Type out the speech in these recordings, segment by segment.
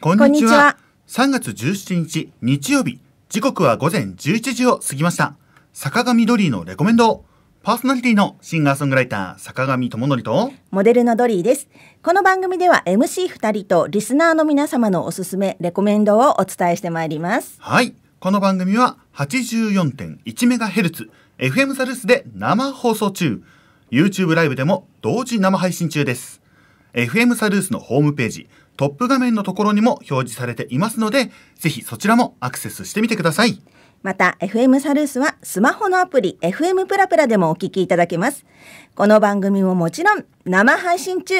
こんにちは。3月17日日曜日、時刻は午前11時を過ぎました。坂上ドリーのレコメンド。パーソナリティのシンガーソングライター坂上智則とモデルのドリーですこの番組では MC2 人とリスナーの皆様のおすすめレコメンドをお伝えしてまいりますはいこの番組は 84.1MHz FM サルスで生放送中 YouTube ライブでも同時生配信中です FM サルースのホームページトップ画面のところにも表示されていますので、ぜひそちらもアクセスしてみてください。また FM サルースはスマホのアプリ FM プラプラでもお聞きいただけます。この番組ももちろん生配信中。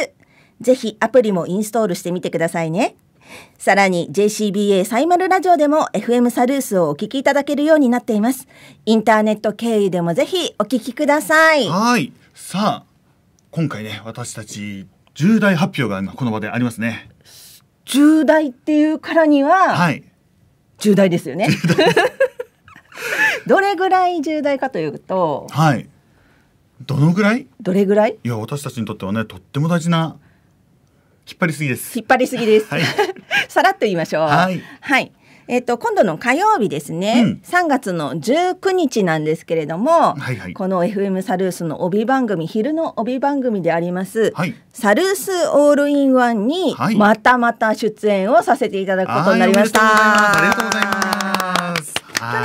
ぜひアプリもインストールしてみてくださいね。さらに JCBA サイマルラジオでも FM サルースをお聞きいただけるようになっています。インターネット経由でもぜひお聞きください。はい。さあ、今回ね、私たち重大発表がこの場でありますね。重大っていうからには、はい、重大ですよね。どれぐらい重大かというと、はい、どのぐらい？どれぐらい？いや私たちにとってはねとっても大事な引っ張りすぎです。引っ張りすぎです。はい、さらっと言いましょう。はい、はい、えっ、と、今度の火曜日ですね、うん、3月の19日なんですけれども、はいはい、この FM サルースの帯番組、昼の帯番組であります、はい、サルースオールインワンに、またまた出演をさせていただくことになりました。はい、ありがとうございます。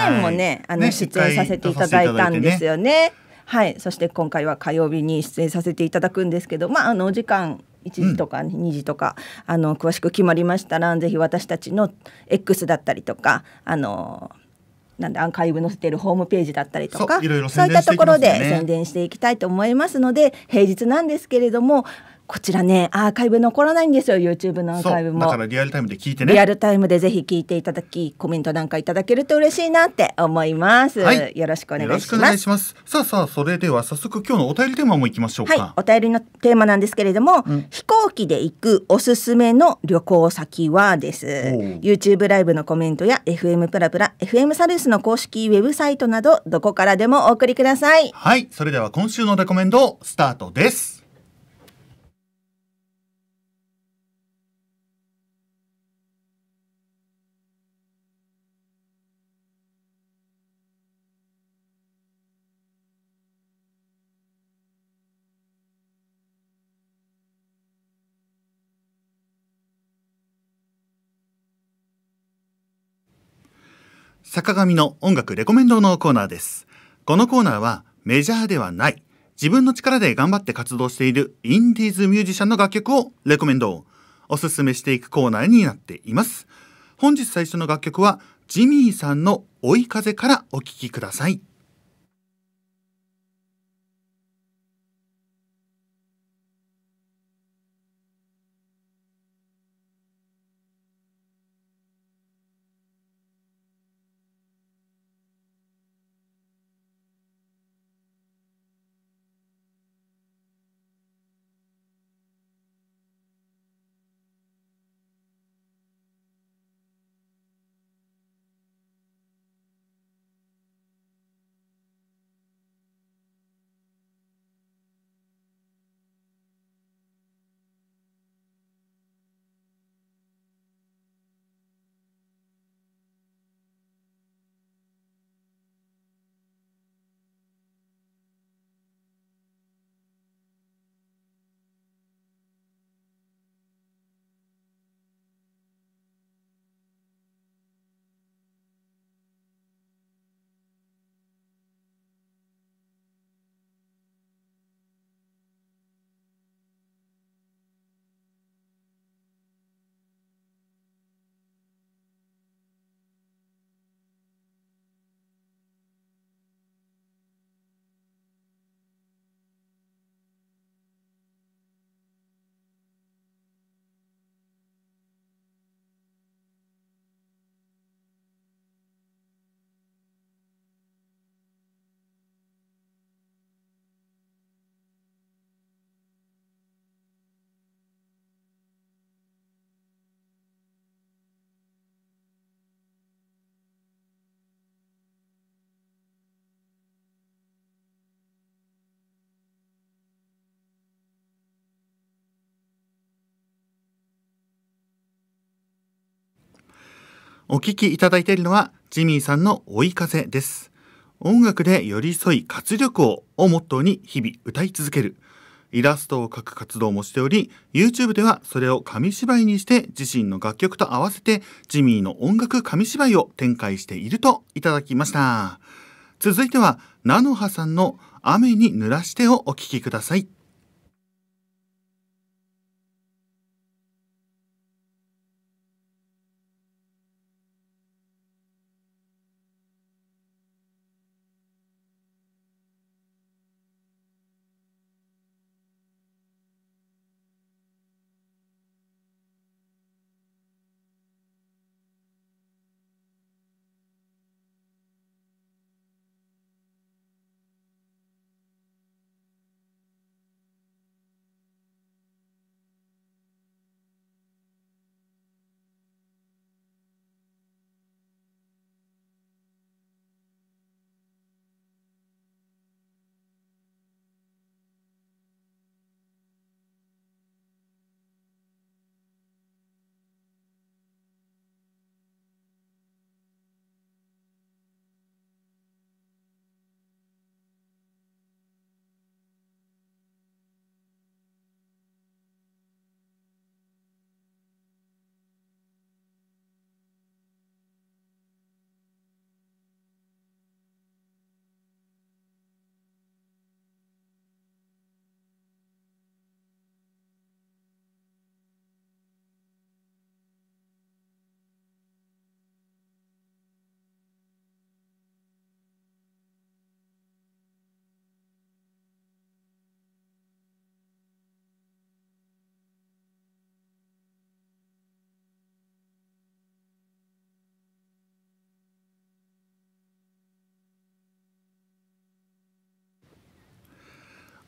去年もね、あの、出演させていただいたんですよね。ねはい、そして今回は火曜日に出演させていただくんですけど、まあ、あのお時間1時とか2時とか、うん、あの詳しく決まりましたらぜひ私たちの X だったりとかあのなんでアンカイブ載せているホームページだったりとかそういったところで宣伝していきたいと思いますので平日なんですけれどもこちらねアーカイブ残らないんですよ YouTube のアーカイブもだからリアルタイムで聞いてねリアルタイムでぜひ聞いていただきコメントなんかいただけると嬉しいなって思います、はい、よろしくお願いしますさあさあそれでは早速今日のお便りテーマもいきましょうか、はい、お便りのテーマなんですけれども、うん、飛行機で行くおすすめの旅行先はです YouTube ライブのコメントや FM プラプラ FM サルスの公式ウェブサイトなどどこからでもお送りくださいはいそれでは今週のレコメンドスタートです坂上の音楽レコメンドのコーナーです。このコーナーはメジャーではない、自分の力で頑張って活動しているインディーズミュージシャンの楽曲をレコメンド、おすすめしていくコーナーになっています。本日最初の楽曲はジミーさんの追い風からお聴きください。お聴きいただいているのはジミーさんの追い風です。音楽で寄り添い活力ををモットーに日々歌い続ける。イラストを描く活動もしており、YouTube ではそれを紙芝居にして自身の楽曲と合わせてジミーの音楽紙芝居を展開しているといただきました。続いては、ナノハさんの雨に濡らしてをお聴きください。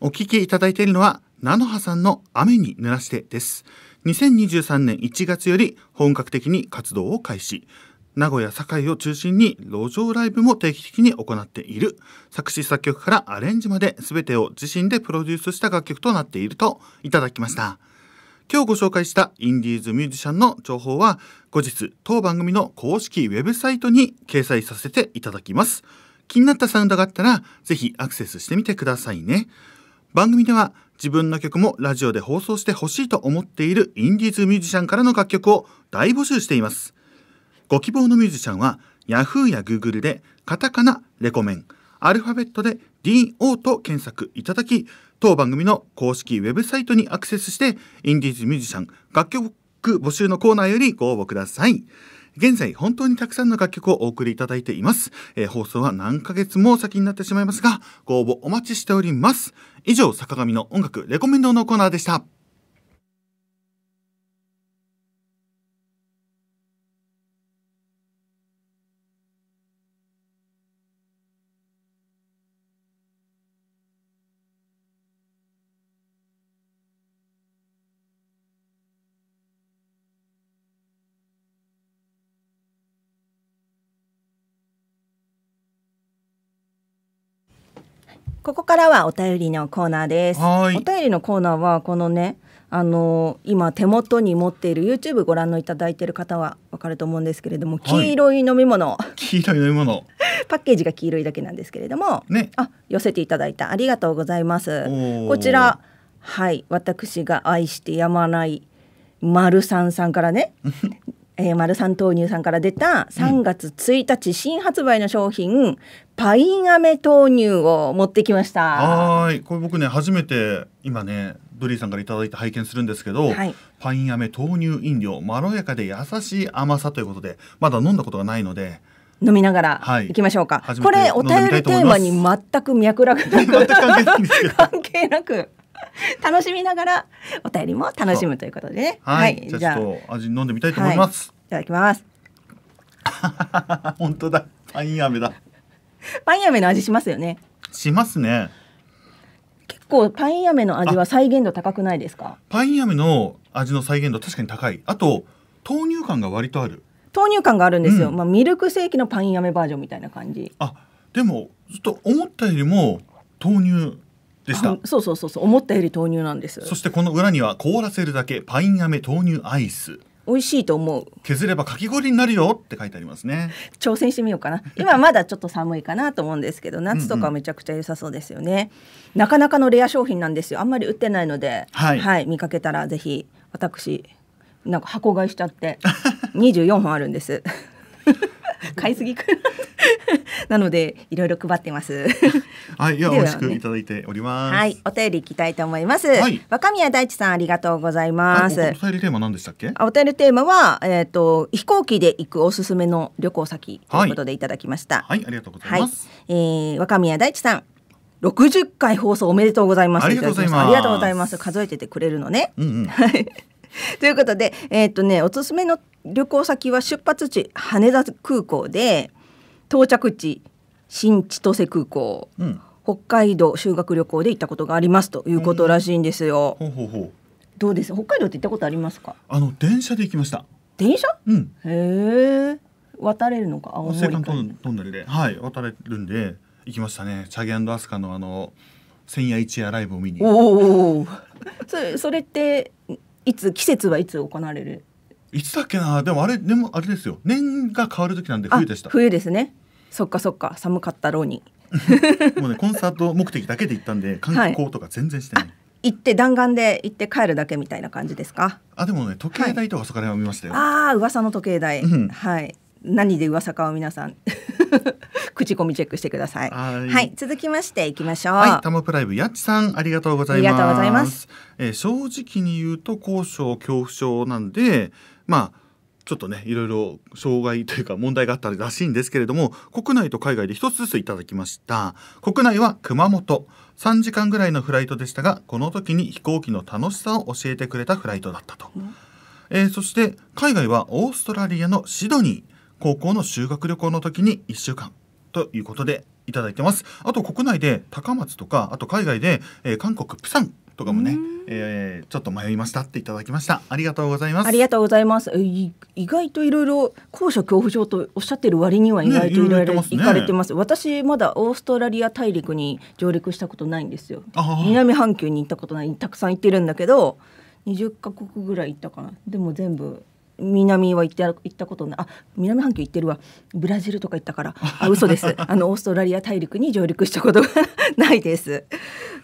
お聴きいただいているのは、菜の葉さんの雨に濡らしてです。2023年1月より本格的に活動を開始。名古屋堺を中心に路上ライブも定期的に行っている作詞作曲からアレンジまで全てを自身でプロデュースした楽曲となっているといただきました今日ご紹介したインディーズミュージシャンの情報は後日当番組の公式ウェブサイトに掲載させていただきます気になったサウンドがあったらぜひアクセスしてみてくださいね番組では自分の曲もラジオで放送してほしいと思っているインディーズミュージシャンからの楽曲を大募集しています。ご希望のミュージシャンは Yahoo や Google でカタカナレコメン、アルファベットで DO と検索いただき、当番組の公式ウェブサイトにアクセスして、インディーズミュージシャン楽曲募集のコーナーよりご応募ください。現在本当にたくさんの楽曲をお送りいただいています。えー、放送は何ヶ月も先になってしまいますが、ご応募お待ちしております。以上、坂上の音楽レコメンドのコーナーでした。ここからはお便りのコーナーです。お便りのコーナーはこのね、あの今手元に持っている YouTube ご覧のいただいている方はわかると思うんですけれども、黄色い飲み物、黄色い飲み物、パッケージが黄色いだけなんですけれども、ね、あ寄せていただいたありがとうございます。こちらはい私が愛してやまない丸さんさんからね えー、丸三豆乳さんから出た3月1日新発売の商品、うん、パイン飴豆乳を持ってきましたはいこれ僕ね初めて今ねドリーさんから頂いて拝見するんですけど、はい、パイン飴豆乳飲料まろやかで優しい甘さということでまだ飲んだことがないので飲みながらいきましょうか、はい、これお便りテーマに全く脈絡なく関係なく 楽しみながらお便りも楽しむということでね。はい、はい、じゃあちょっと味飲んでみたいと思います。はい、いただきます。本当だ。パイン飴だ。パイン飴の味しますよね。しますね。結構パイン飴の味は再現度高くないですか。パイン飴の味の再現度確かに高い。あと豆乳感が割とある。豆乳感があるんですよ。うん、まあミルクセーキのパイン飴バージョンみたいな感じ。あ、でもちょっと思ったよりも豆乳でしたそうそうそうそう思ったより豆乳なんですそしてこの裏には凍らせるだけパイン飴豆乳アイス美味しいと思う削ればかき氷になるよって書いてありますね挑戦してみようかな 今まだちょっと寒いかなと思うんですけど夏とかめちゃくちゃ良さそうですよね、うんうん、なかなかのレア商品なんですよあんまり売ってないので、はい、はい、見かけたらぜひ私なんか箱買いしちゃって24 本あるんです買いすぎかな のでいろいろ配ってます はいよろ、美しくいただいております、はいお便りいきたいと思います、はい、若宮大地さんありがとうございますお便りテーマ何でしたっけお便りテーマはえっ、ー、と飛行機で行くおすすめの旅行先ということでいただきました、はい、はい、ありがとうございます、はい、えー、若宮大地さん60回放送おめでとうございますありがとうございます数えててくれるのね、うんうん ということで、えー、っとね、おすすめの旅行先は出発地羽田空港で到着地新千歳空港、うん、北海道修学旅行で行ったことがありますということらしいんですよ。ほうほうほうどうです北海道って行ったことありますかあの電車で行きました電車、うん、へえ渡れるのか青森間トンネルではい渡れるんで行きましたねチャギアスカのあの千夜一夜ライブを見におお そそれっていつ季節はいつ行われるいつだっけなでもあれでもあれですよ年が変わる時なんで冬でした冬ですねそっかそっか寒かったろうに もうねコンサート目的だけで行ったんで観光とか全然してない、はい、行って弾丸で行って帰るだけみたいな感じですかあでもね時計台とかそこら辺は見ましたよ、はい、ああ噂の時計台、うん、はい何で噂かを皆さん 口コミチェックしてください。はいはい続きましていきましょう。はい、タモプライブやっちさんありがとうございます。ありがとうございます。えー、正直に言うと高所恐怖症なんで、まあ。ちょっとねいろいろ障害というか問題があったらしいんですけれども国内と海外で一つずついただきました国内は熊本3時間ぐらいのフライトでしたがこの時に飛行機の楽しさを教えてくれたフライトだったと、えー、そして海外はオーストラリアのシドニー高校の修学旅行の時に1週間ということでいただいてます。あと国内で高松とか、あと海外で、えー、韓国プサンとかもね、えー、ちょっと迷いましたっていただきました。ありがとうございます。ありがとうございます。意外といろいろ高所恐怖症とおっしゃってる割には意外といろいろ行かれてます。私まだオーストラリア大陸に上陸したことないんですよ。南半球に行ったことない、たくさん行ってるんだけど、20カ国ぐらい行ったかな。でも全部南は行って行ったことないあ南半球行ってるわブラジルとか行ったからあ嘘です あのオーストラリア大陸に上陸したことがないです。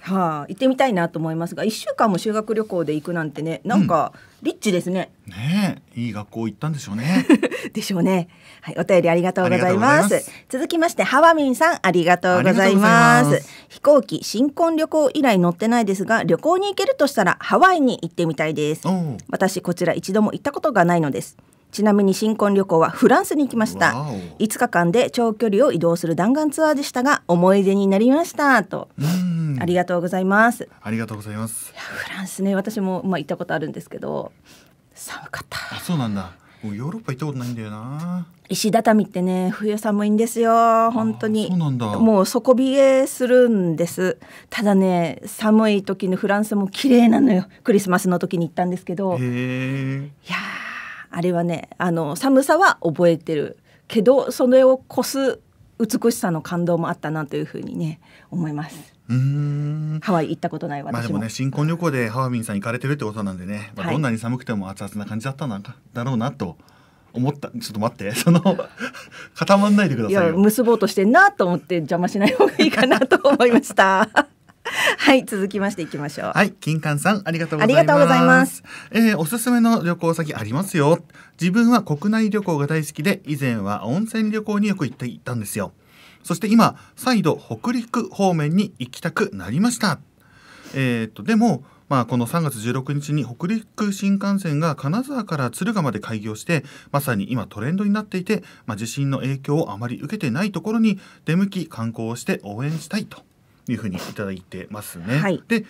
はあ、行ってみたいなと思いますが1週間も修学旅行で行くなんてねなんか、うんリッチですね。ねいい学校行ったんでしょうね。でしょうね。はい、お便りありがとうございます。ます続きまして、ハワミンさん、ありがとうございます。飛行機、新婚旅行以来乗ってないですが、旅行に行けるとしたら、ハワイに行ってみたいです。私、こちら一度も行ったことがないのです。ちなみに新婚旅行はフランスに行きました5日間で長距離を移動する弾丸ツアーでしたが思い出になりましたとありがとうございますありがとうございますいフランスね私もまあ行ったことあるんですけど寒かったあそうなんだヨーロッパ行ったことないんだよな石畳ってね冬寒いんですよ本当にそうなんだもう底冷えするんですただね寒い時のフランスも綺麗なのよクリスマスの時に行ったんですけどへえいやーあれはねあの寒さは覚えてるけどそれを越す美しさの感動もあったなというふうにね思います。うんハワイ行ったことない私も。まあでもね新婚旅行でハワミンさん行かれてるってことなんでね、まあ、どんなに寒くても熱々な感じだったんだろうなと。思ったちょっと待って その固まんないでくださいよ結ぼうとしてんなと思って邪魔しない方がいいかなと思いました。はい続きましていきましょうはい金柑さんありがとうございますあえー、おすすめの旅行先ありますよ自分は国内旅行が大好きで以前は温泉旅行によく行っていたんですよそして今再度北陸方面に行きたくなりましたえー、っとでもまあ、この3月16日に北陸新幹線が金沢から敦賀まで開業してまさに今トレンドになっていて、まあ、地震の影響をあまり受けてないところに出向き観光をして応援したいというふうにいただいてますね。はい、で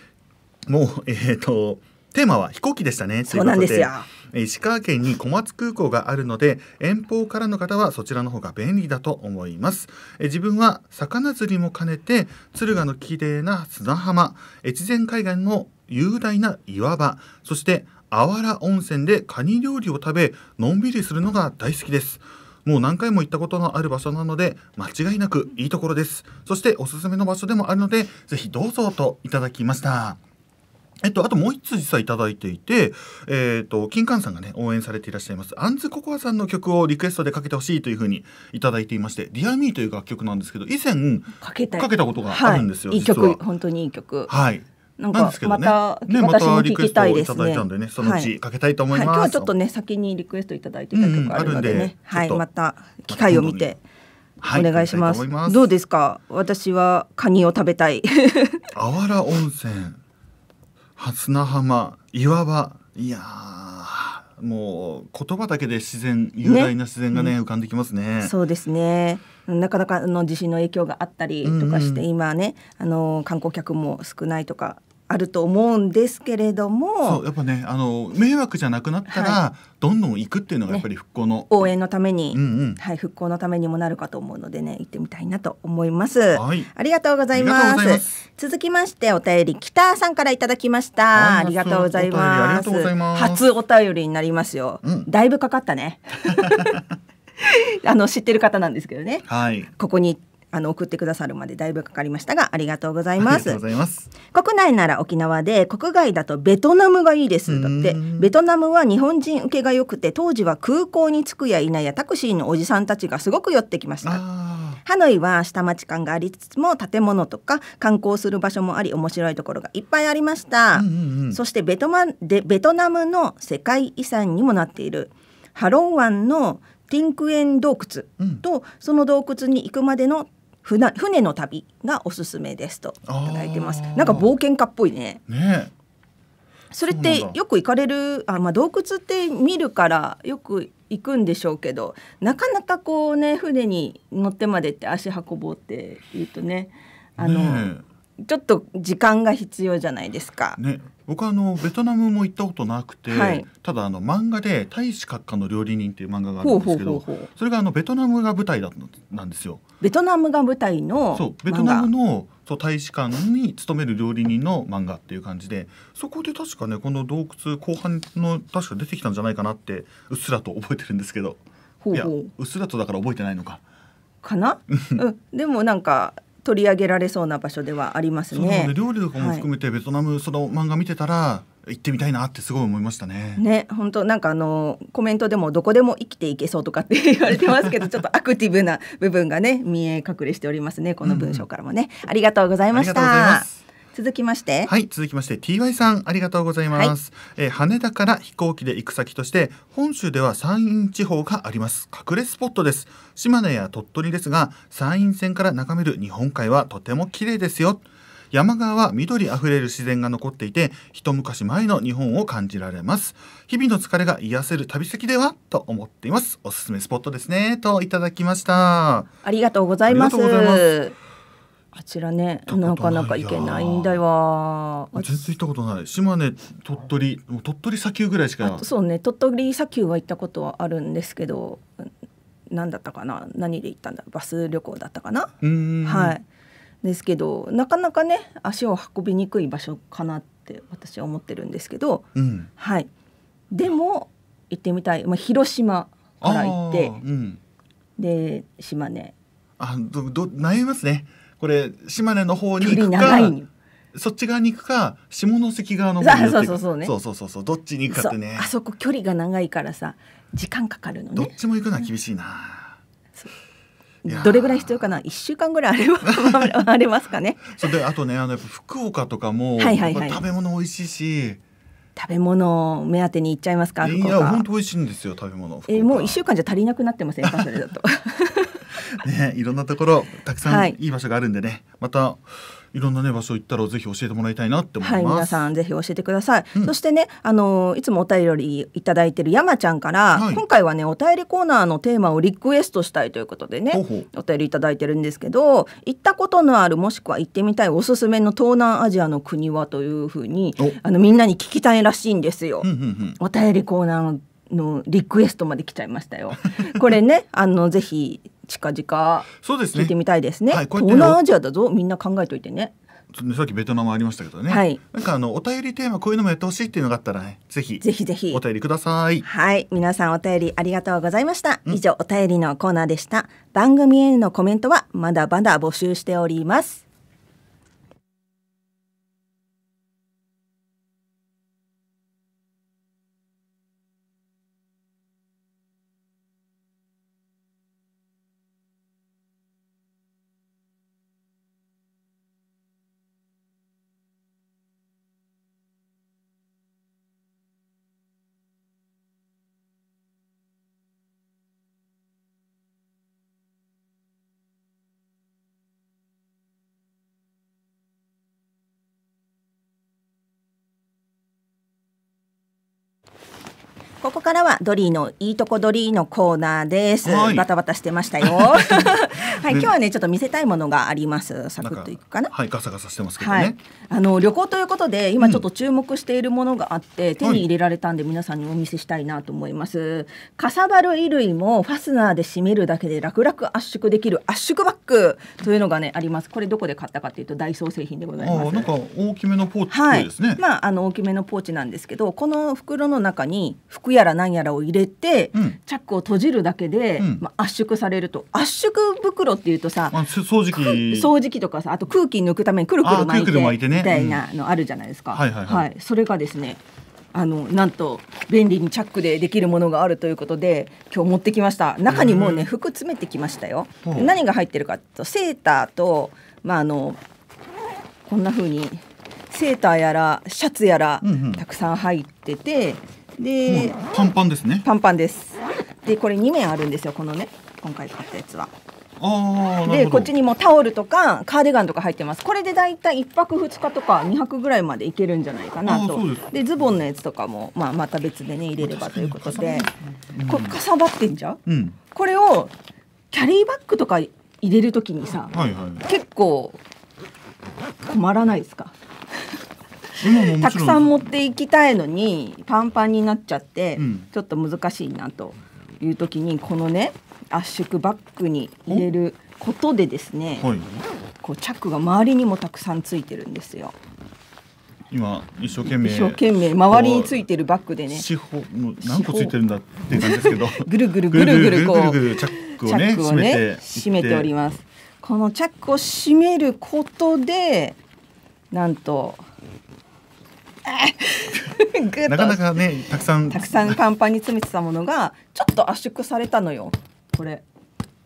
もう、えーと、とテーマは飛行機でしたねそうなんですよ石川県に小松空港があるので遠方からの方はそちらの方が便利だと思いますえ自分は魚釣りも兼ねて敦賀の綺麗な砂浜越前海岸の雄大な岩場そしてあわら温泉でカニ料理を食べのんびりするのが大好きですもう何回も行ったことのある場所なので間違いなくいいところですそしておすすめの場所でもあるのでぜひどうぞといただきましたえっと、あともう一つ実はいただいていて、えっ、キと、金ンさんがね、応援されていらっしゃいます、アンズココアさんの曲をリクエストでかけてほしいというふうにいただいていまして、e a アミーという楽曲なんですけど、以前、かけたことがあるんですよ、はい、いい曲、本当にいい曲。はい。なんかまた、ね、私も聞きたいですね。ま、いただいねそのうちかけたいと思います、はいはい、今日はちょっとね先にリクエストいただいてた曲あるのでね、うんうはいまた機会を見て。はい、お願いします。どうですか。私はカニを食べたい。あわら温泉、砂浜、岩場、いやもう言葉だけで自然雄大な自然がね、ね、浮かんできますね。そうですね。なかなかの地震の影響があったりとかして、うんうん、今ねあの観光客も少ないとかあると思うんですけれどもやっぱねあの迷惑じゃなくなったら、はい、どんどん行くっていうのがやっぱり復興の、ね、応援のために、うんうん、はい、復興のためにもなるかと思うのでね行ってみたいなと思います、はい、ありがとうございます続きましてお便り北さんからいただきましたありがとうございます初お便りになりますよ、うん、だいぶかかったね あの知ってる方なんですけどね、はい、ここにあの送ってくださるまでだいぶかかりましたがありがとうございます国内なら沖縄で国外だとベトナムがいいですだってベトナムは日本人受けが良くて当時は空港に着くや否やタクシーのおじさんたちがすごく寄ってきましたハノイは下町感がありつつも建物とか観光する場所もあり面白いところがいっぱいありました、うんうんうん、そしてベトマでベトナムの世界遺産にもなっているハロン湾のティンクエン洞窟と、うん、その洞窟に行くまでの船船の旅がおすすめですといただいてますなんか冒険家っぽいねねそれってよく行かれるあ、まあ、洞窟って見るからよく行くんでしょうけどなかなかこうね船に乗ってまでって足運ぼうって言うとねあの、ねちょっと時間が必要じゃないですか。ね、僕はあのベトナムも行ったことなくて、はい、ただあの漫画で「大使閣下の料理人」っていう漫画があるんですけどそれがあのベトナムが舞台だなんですよ。ベトナムが舞台のそうベトナムのそう大使館に勤める料理人の漫画っていう感じでそこで確かねこの洞窟後半の確か出てきたんじゃないかなってうっすらと覚えてるんですけどいやうっすらとだから覚えてないのか。かな、うん、でもなんか取り上げられそうな場所ではありますね。料理とかも含めて、ベトナムその漫画見てたら行ってみたいなってすごい思いましたね。ね、本当なんかあのコメントでもどこでも生きていけそうとかって言われてますけど、ちょっとアクティブな部分がね見え隠れしておりますね。この文章からもね、うん、ありがとうございました。続きましてはい続きまして TY さんありがとうございます、はい、え羽田から飛行機で行く先として本州では山陰地方があります隠れスポットです島根や鳥取ですが山陰線から眺める日本海はとても綺麗ですよ山側は緑あふれる自然が残っていて一昔前の日本を感じられます日々の疲れが癒せる旅先ではと思っていますおすすめスポットですねといただきましたありがとうございますあちらねなかなか行けないんだよ全然行ったことない島根鳥取鳥取砂丘ぐらいしかそうね鳥取砂丘は行ったことはあるんですけど何だったかな何で行ったんだバス旅行だったかなはいですけどなかなかね足を運びにくい場所かなって私は思ってるんですけど、うん、はいでも行ってみたい、まあ、広島から行って、うん、で島根あどど悩みますねこれ島根の方に行くかそっち側に行くか下関側の方に行くそうそうそう、そうそうどっちに行くかってねあそこ距離が長いからさ時間かかるの、ね、どっちも行くのは厳しいな、うん、どれぐらい必要かな1週間ぐらいあれば ありますかねそれであとねあの福岡とかも、食べ物美味しいし食べ物目当てに行っちゃいますか。いや、本当美味しいんですよ、食べ物。えー、もう一週間じゃ足りなくなってませんか、それだと。ね、いろんなところたくさん、い、い場所があるんでね、またいろんなね場所行ったらぜひ教えてもらいたいなって思います。はい、皆さんぜひ教えてください。うん、そしてね、あのいつもお便りいただいてる山ちゃんから、はい、今回はねお便りコーナーのテーマをリクエストしたいということでね、ほほお便りいただいてるんですけど、行ったことのあるもしくは行ってみたいおすすめの東南アジアの国はというふうにあのみんなに聞きたいらしいんですよ。お便りコーナーのリクエストまで来ちゃいましたよ。これね、あのぜひ近々聞いてみたいですね。すねはい、東南アジアだぞ、みんな考えといてね。さっきベトナムありましたけどね、はい、なんかあのお便りテーマこういうのもやってほしいっていうのがあったらねぜひぜひぜひお便りくださいはい皆さんお便りありがとうございました、以上お便りのコーナーでした番組へのコメントはまだまだ募集しておりますここからはドリーのいいとこドリーのコーナーです。はい、バタバタしてましたよ。はい、今日はねちょっと見せたいものがあります。サクッといくかな。はい、ガサガサしてますけどね。はい、あの旅行ということで今ちょっと注目しているものがあって、うん、手に入れられたんで皆さんにお見せしたいなと思います。かさばる衣類もファスナーで締めるだけで楽々圧縮できる圧縮バッグというのがねあります。これどこで買ったかというとダイソー製品でございます。なんか大きめのポーチですね。はい、まああの大きめのポーチなんですけど、この袋の中に服やら何やらを入れて、うん、チャックを閉じるだけで、うん、まあ、圧縮されると圧縮袋っていうとさ掃除機掃除機とかさあと空気抜くためにくるくる巻いて巻いて、ね、みたいなのあるじゃないですか。はい、はいはい、それがですねあのなんと便利にチャックでできるものがあるということで今日持ってきました中にもうね服詰めてきましたよ何が入ってるかとセーターとまああのこんな風にセーターやらシャツやらたくさん入ってて、うんうんでパンパンですねパンパンですでこれ2面あるんですよこのね今回買ったやつはでこっちにもタオルとかカーディガンとか入ってますこれで大体1泊2日とか2泊ぐらいまでいけるんじゃないかなとでズボンのやつとかも、まあ、また別でね入れればということで、うん、こかさばってんじゃ、うん、これをキャリーバッグとか入れる時にさ、はいはい、結構困らないですかたくさん持っていきたいのにパンパンになっちゃって、うん、ちょっと難しいなという時にこのね圧縮バッグに入れることでですね、はい、こうチャックが周りにもたくさんついてるんですよ。今一生懸命一生懸命周りについてるバッグでね四方もう何個ついてるんだって感じですけどぐるぐるぐるぐるこうチャックをね締めて閉めておりますこのチャックを閉めることでなんと なかなかねたくさんたくさんパンパンに詰めてたものがちょっと圧縮されたのよこれ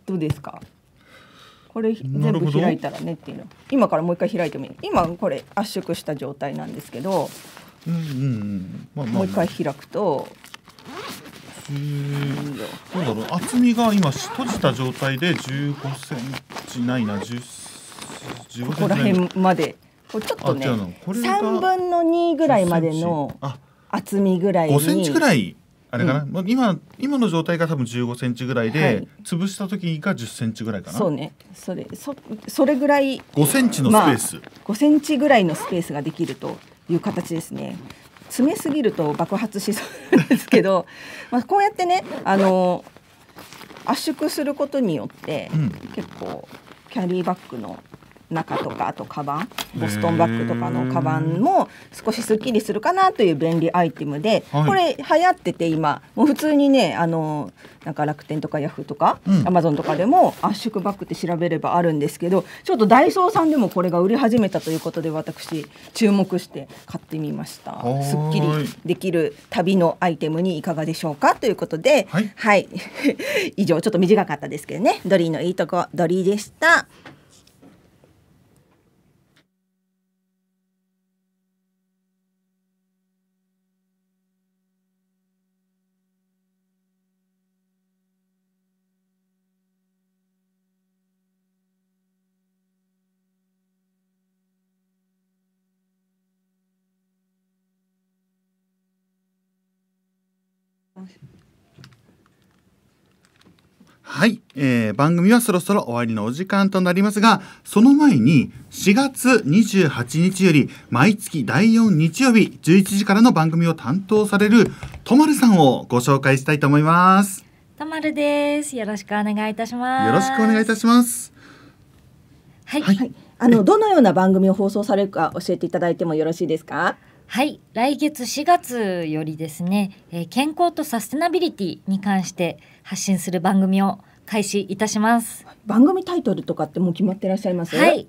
どうですかこれ全部開いたらねっていうの今からもう一回開いてもいい今これ圧縮した状態なんですけど、うんうんもう一回開くとどうだろう厚みが今閉じた状態で15センチないな10ここら辺までこうちょっとね3分の2ぐらいまでの厚みぐらいに5センチぐらいあれかな、うん、今今の状態が多分15センチぐらいで、はい、潰した時が10センチぐらいかなそうねそれそそれぐらい5センチのスペース、まあ、5センチぐらいのスペースができるという形ですね詰めすぎると爆発しそうですけど まあこうやってねあの圧縮することによって、うん、結構キャリーバッグの中とかあとカバンボストンバッグとかのカバンも少しすっきりするかなという便利アイテムで、はい、これ流行ってて今もう普通にねあのなんか楽天とかヤフーとか、アマゾンとかでも圧縮バッグって調べればあるんですけどちょっとダイソーさんでもこれが売り始めたということで私注目して買ってみましたすっきりできる旅のアイテムにいかがでしょうかということではい、はい、以上ちょっと短かったですけどねドリーのいいとこドリーでした。はい、えー、番組はそろそろ終わりのお時間となりますが、その前に4月28日より毎月第4日曜日11時からの番組を担当されるとまるさんをご紹介したいと思います。とまるです。よろしくお願いいたします。よろしくお願いいたします。はい、はい、あのどのような番組を放送されるか教えていただいてもよろしいですか。はい、来月4月よりですね、えー、健康とサステナビリティに関して発信する番組を開始いたします番組タイトルとかってもう決まってらっしゃいますはい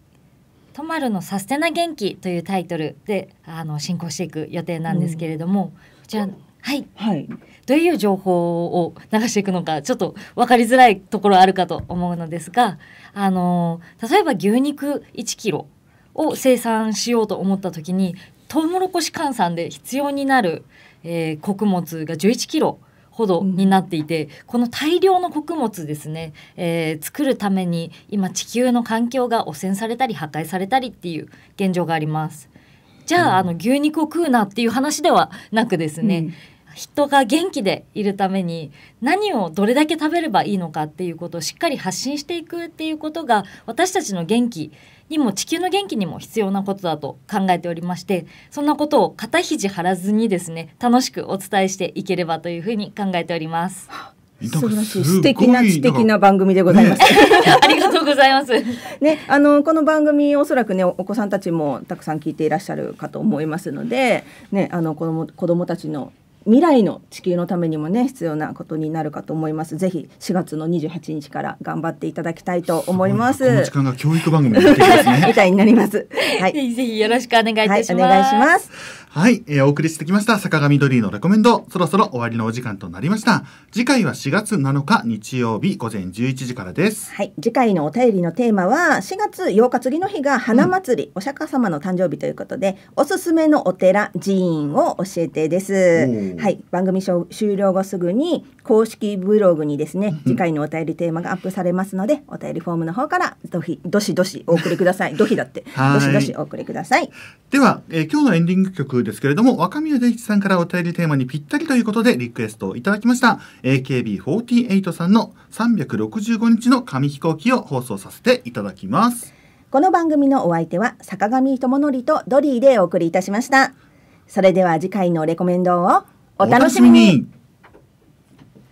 とまるのサステナ元気というタイトルであの進行していく予定なんですけれども、うん、こちらはい、はい、どういう情報を流していくのかちょっと分かりづらいところあるかと思うのですがあの例えば牛肉1キロを生産しようと思った時にトウモロコシ換算で必要になる、えー、穀物が1 1キロほどになっていて、うん、この大量の穀物ですね、えー、作るために今地球の環境が汚染されたり破壊されたりっていう現状があります。じゃあ,、あの牛肉を食うなっていう話ではなくですね、うん人が元気でいるために何をどれだけ食べればいいのかっていうことをしっかり発信していくっていうことが私たちの元気にも地球の元気にも必要なことだと考えておりましてそんなことを肩肘張らずにですね楽しくお伝えしていければというふうに考えております。素晴らしい素敵な素敵な番組でございます。ありがとうございます。ね、あのこの番組おそらくねお子さんたちもたくさん聞いていらっしゃるかと思いますので、ね、あの子供子供たちの未来の地球のためにもね必要なことになるかと思いますぜひ4月の28日から頑張っていただきたいと思いますこの時間が教育番組、ね、みたいになりますはい。ぜひよろしくお願いいたします、はい、お願いしますはい、えー、お送りしてきました坂上ドリーのレコメンドそろそろ終わりのお時間となりました次回は4月7日日曜日午前11時からですはい次回のお便りのテーマは4月8日次の日が花祭り、うん、お釈迦様の誕生日ということでおすすめのお寺寺院を教えてですはい、番組終了後すぐに公式ブログにですね次回のお便りテーマがアップされますので、お便りフォームの方からどひどしどしお送りくださいどひだって どしどしお送りくださいでは、えー、今日のエンディング曲ですけれども若宮大吉さんからお便りテーマにぴったりということでリクエストをいただきました AKB48 さんの365日の紙飛行機を放送させていただきますこの番組のお相手は坂上智則とドリーでお送りいたしましたそれでは次回のレコメンドをお楽しみに